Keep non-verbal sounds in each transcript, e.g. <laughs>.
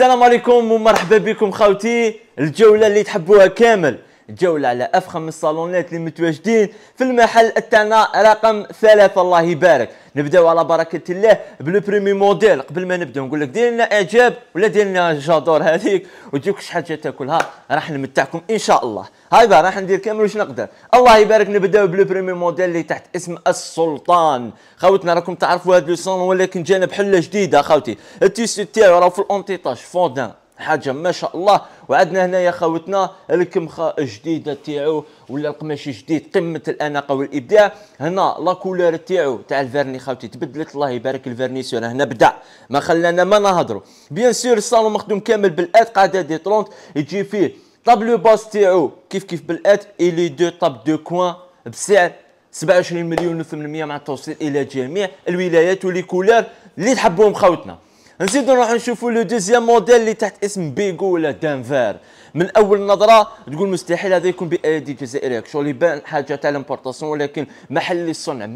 السلام عليكم ومرحبا بكم خاوتي الجوله اللي تحبوها كامل جولة على أفخم الصالونات اللي متواجدين في المحل تاعنا رقم ثلاثة الله يبارك نبداو على بركة الله بلو بريمي موديل قبل ما نبداو نقول لك دير لنا إعجاب ولا دير لنا جادور هذيك وتجيك شحال جا تاكلها راح نمتعكم إن شاء الله بقى راح ندير كامل واش نقدر الله يبارك نبداو بلو بريمي موديل اللي تحت اسم السلطان خاوتنا راكم تعرفوا هذا لو ولكن جانا بحلة جديدة خاوتي التيسو تاعو راه في الأونتيطاج فوندان حاجه ما شاء الله وعندنا هنايا خوتنا الكمخه الجديده تاعو ولا القماش الجديد قمه الاناقه والابداع هنا لا كولور تاعو تاع الفيرني خاوتي تبدلت الله يبارك الفيرنيسيون هنا بدا ما خلانا ما نهضروا بيان سور الصالون مخدوم كامل بالات قاعده دي 30 يجي فيه طابلو باس تاعو كيف كيف بالات الي دو طاب دو كوان بسعر 27 مليون و800 مع التوصيل الى جميع الولايات ولي كولور اللي تحبوهم خوتنا نزيدو نروح نشوفو لو دوزيام موديل اللي تحت اسم بيغو ولا دانفير من اول نظره تقول مستحيل هذا يكون بايدي جزائريه اللي بان حاجه تاع لامبورطاسيون ولكن محل الصنع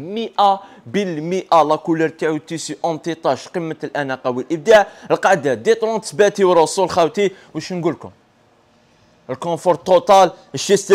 100% لا كولور تاعو تيسي اون تيطاش قمه الاناقه والابداع القاعده ديترون باتي ورسول خاوتي واش نقول لكم الكونفور توتال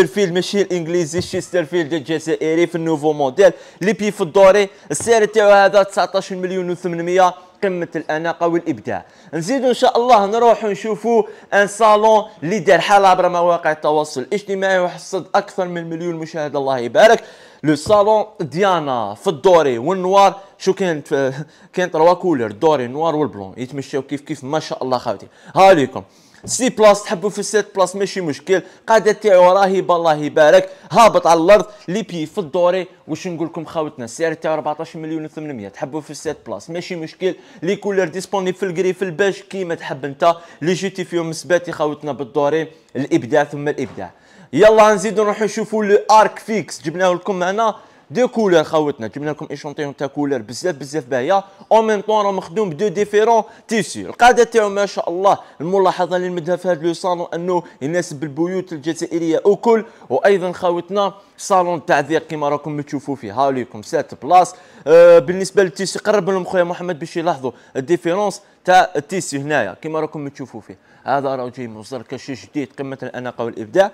فيل ماشي الانجليزي الشيسترفيلد الجزائري في النوفو موديل لي بي في الدوري السعر تاعو هذا 19 مليون و800 قمه الاناقه والابداع نزيد ان شاء الله نروح نشوفوا ان صالون اللي دار حاله عبر مواقع التواصل الاجتماعي وحصد اكثر من مليون مشاهده الله يبارك لو صالون ديانا في الدوري والنوار شو كانت كانت روا كولر الدوري النوار والبلون يتمشاو كيف كيف ما شاء الله خاوتي ها ليكم سي بلاس تحبوا في السيت بلاس ماشي مشكل قادة تاعو رهيبه الله يبارك هابط على الارض لي بي في الدوري واش نقول لكم خاوتنا السعر تاعو 14 مليون و800 تحبوا في السيت بلاس ماشي مشكل لي كولر ديسبوني في الكري في الباش كيما تحب انت لي فيهم سباتي خاوتنا بالدوري الابداع ثم الابداع يلا نزيدو نروحو نشوفو لو ارك فيكس جبناه لكم معنا دي كولور خاوتنا جبنا لكم ايشونتيون تاع كولور بزاف بزاف باهيه او ميم طون راه مخدوم بدو ديفيرون تيسي القاعده تاعو ما شاء الله الملاحظه اللي نمدها في هذا لو صالون انه يناسب البيوت الجزائريه الكل وايضا خاوتنا صالون تعذيق كما راكم تشوفوا فيه ليكم سات بلاص آه بالنسبه للتيسي قرب لهم خويا محمد باش يلاحظوا الديفيرونس تاع التيسي هنايا كما راكم تشوفوا فيه هذا راه جاي مصدر كشي جديد قمه الاناقه والابداع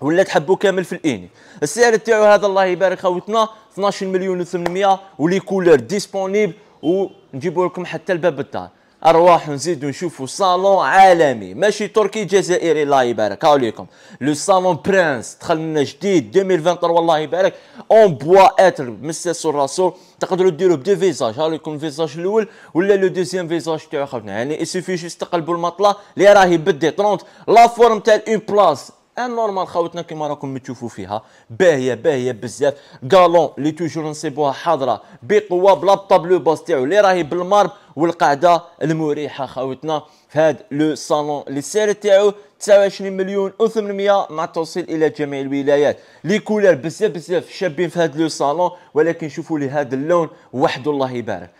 ولا تحبوا كامل في الاني السعر تاعو هذا الله يبارك خوتنا 12 مليون و800 ولي كولر ديسبونيبل ونجيبوا لكم حتى لباب الدار ارواح نزيدو نشوفوا صالون عالمي ماشي تركي جزائري الله يبارك هاو ليكم لو صالون برانس دخل لنا جديد 2023 الله يبارك اون بوا اتر مساس الرسول تقدروا ديروا بدو فيزاج هاو ليكم الفيزاج الاول ولا لو دوزيام فيزاج تاعو خوتنا يعني اسيفي جوست تقلبوا المطله اللي راهي بدي 30 لا فورم تاع اون بلاص ان نورمال خاوتنا كيما راكم تشوفوا فيها باهيه باهيه بزاف غالون لي توجور نصيبوها حاضره بقوه بلا طابلو باس تاعو اللي راهي بالمارب والقعده المريحه خاوتنا في هذا لو صالون اللي السعر تاعو 29 مليون و800 مع التوصيل الى جميع الولايات لي كولر بزاف بزاف شابين في هذا لو صالون ولكن شوفوا لي هذا اللون وحده الله يبارك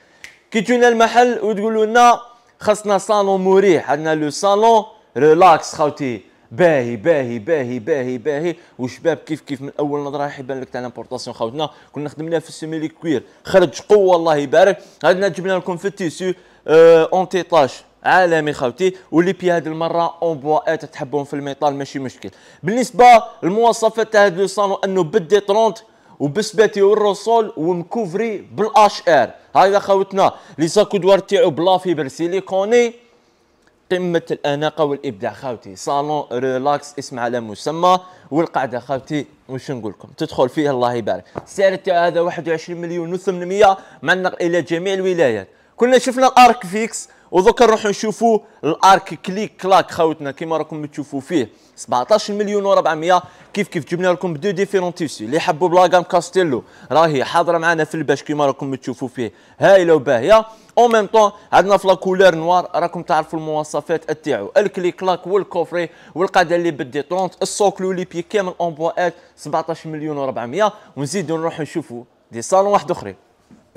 كي تجونا المحل وتقولوا لنا خاصنا صالون مريح عندنا لو صالون ريلاكس خاوتي باهي باهي باهي باهي باهي وشباب كيف كيف من اول نظره يبان لك تاع لامبورطاسيون خاوتنا كنا خدمنا في السيميلي كوير خرج قوه الله يبارك هذا جبنا لكم في التيسيو اه تيطاش عالمي خاوتي واللي بي هذه المره اون بوا ات تحبهم في الميطال ماشي مشكل بالنسبه للمواصفات تاع هذا لو صالون انه بدي 30 وبسباتي والرسول ومكوفري بالاش ار هذا خاوتنا لي ساكو دوار تاعو بلا فيبر سيليكوني قمه الاناقه والابداع خاوتي صالون ريلاكس اسم على مسمى والقعده خاوتي وش نقول لكم تدخل فيه الله يبارك السعر تاع هذا 21 مليون و800 النقل الى جميع الولايات كنا شفنا الارك فيكس ودوكا نروحوا نشوفوا الارك كليك كلاك خاوتنا كيما راكم تشوفوا فيه 17 مليون و400 كيف كيف جبنا لكم بدو ديفيرون تيسي اللي حبوا بلاغام كاستيلو راهي حاضره معنا في الباش كيما راكم تشوفوا فيه هايله وباهيه او ميم طون عندنا في لاكولور نوار راكم تعرفوا المواصفات تاعو الكليك كلاك والكوفري والقاعده اللي بدي 30 السوكلو لي بي كامل اونبوات 17 مليون و400 ونزيدوا نروحوا نشوفوا دي صالون واحد اخرين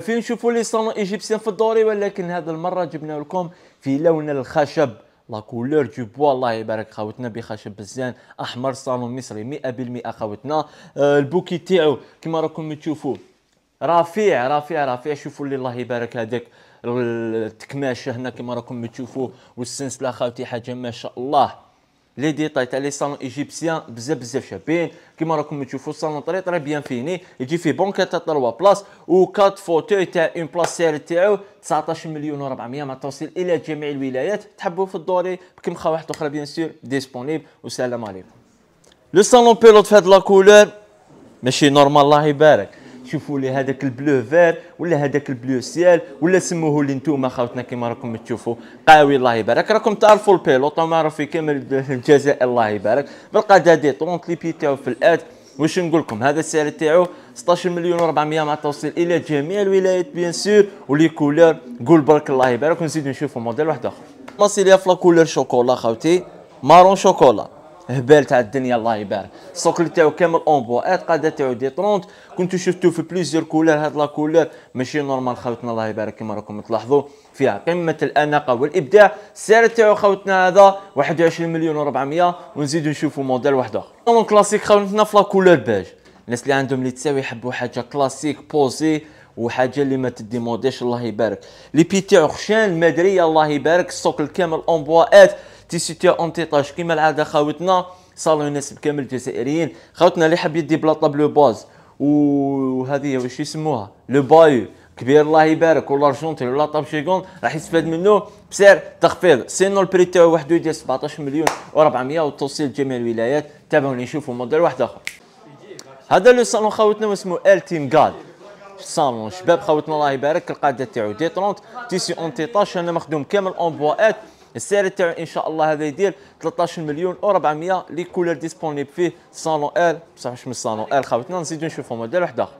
فين نشوفوا لي صالون ايجيبسيان في الدوري ولكن هذا المره جبنا لكم في لون الخشب لا كولور دو بوا الله يبارك خاوتنا بخشب بزاف احمر صالون مصري 100% خاوتنا آه، البوكي تاعو كما راكم تشوفوا رفيع رفيع رفيع شوفوا لي الله يبارك هذاك التكماشه هنا كما راكم تشوفوا والسنسله خاوتي حاجه ما شاء الله لي ديتاي تاع لي صالون ايجيبسيان بزاف بزاف شابين كيما راكم تشوفوا الصالون طري طري بيان فيني يجي فيه بونكا تاع 3 بلاص و 4 فوتوي تاع اون بلاص سير تاعو 19 مليون و400 مع توصيل الى جميع الولايات تحبوا في الدوري بكمخه واحد اخرى بيان سور ديسبونيبل والسلام عليكم لو صالون بيلوت في هاد لا كولور ماشي نورمال الله يبارك تشوفوا لي هذاك البلو فير ولا هذاك البلو سيال ولا سموه لي نتوما خاوتنا كيما راكم تشوفوا قاوي الله يبارك راكم تعرفوا البيلوط معروف في كامل <laughs> الجزائر الله يبارك بالقدادي 30 ليبي تاعو في الاد واش نقول لكم هذا السعر تاعو 16 مليون و400 مع توصيل الى جميع الولايات بيان سور ولي كولور قول برك الله يبارك ونزيدو نشوفوا موديل واحد اخر ماسيليا فلا كولور شوكولا خاوتي مارون شوكولا هبال تاع الدنيا الله يبارك السوكل تاعو كامل اون ات قاده تاعو دي 30 كنتو شفتو في بليزيور كولور هاد لا كولور ماشي نورمال خوتنا الله يبارك كما راكم تلاحظوا فيها قمه الاناقه والابداع السعر تاعو خوتنا هذا 21 مليون و400 ونزيدو نشوفوا موديل واحد اخر نورمال كلاسيك خوتنا في لا كولور بيج الناس اللي عندهم اللي تساوي يحبوا حاجه كلاسيك بوزي وحاجه اللي ما تدي موديش الله يبارك لي بي تاعو خشان المدريه الله يبارك السوكل كامل اونبوات تي سيتي اونتيطاج كيما العاده خاوتنا صالون يناسب كامل الجزائريين خاوتنا اللي حاب يدي بلا طابلو باز وهذه واش يسموها لو بايو كبير الله يبارك ولا طاب ولا طابشيكون راح يستفاد منه بسعر تخفيض سينو البري تاعو وحده يدير 17 مليون و400 وتوصيل جميع الولايات تابعوني نشوفوا موديل واحد اخر هذا لو صالون خاوتنا اسمه ال تيم جاد صالون شباب خاوتنا الله يبارك القاعده تاعو دي ديترونت تيسي اونتيطاج انا مخدوم كامل اون بواات السعر تاعو ان شاء الله هذا يدير 13 مليون و400 لي كولور ديسبونيب فيه صالون ال بصح واش من صالون ال خاوتنا نزيدو نشوفو موديل واحد اخر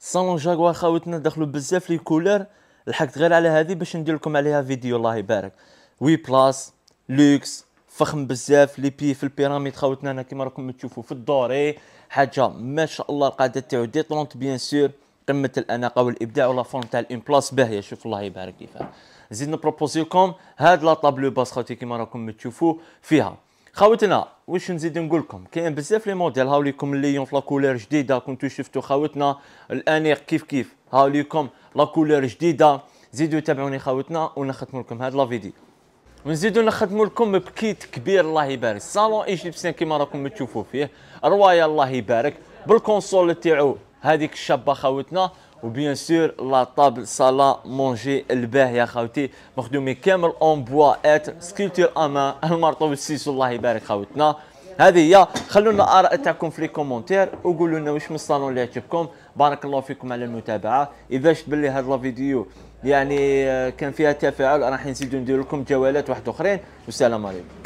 صالون جاكوار خاوتنا دخلوا بزاف لي كولور لحقت غير على هذه باش ندير لكم عليها فيديو الله يبارك وي بلاس لوكس فخم بزاف لي بي في البيراميد خاوتنا انا كيما راكم تشوفوا في الدوري حاجه ما شاء الله القاده تاعو ديطونت بيان سور قمه الاناقه والابداع ولا فورم تاع الامبلاس باهيه شوف الله يبارك كيفاه نزيد نبروبوزي لكم هاد لا طابلو باس خوتي كيما راكم تشوفوا فيها خاوتنا واش نزيد نقول لكم كاين بزاف لي موديل هاو ليكم الليون في لاكولير جديده كنتو شفتوا خاوتنا الانيق كيف كيف هاو ليكم لاكولير جديده زيدوا تابعوني خاوتنا ونختم لكم هاد لا فيديو ونزيدو نخدمو لكم بكيت كبير الله يبارك صالون ايجيبسيان كيما راكم تشوفوا فيه روايه الله يبارك بالكونسول تاعو هذيك الشابه خاوتنا وبيان سور لا طابل صالا مونجي الباه يا خاوتي مخدومي كامل اون بوا ات سكولتور اما المرطوب السيس الله يبارك خاوتنا هذه هي خلونا اراء تاعكم في لي كومونتير وقولوا لنا واش من الصالون اللي عجبكم بارك الله فيكم على المتابعه اذا شفت بلي هاد لا فيديو يعني كان فيها تفاعل راح نزيدو ندير لكم جوالات واحد اخرين والسلام عليكم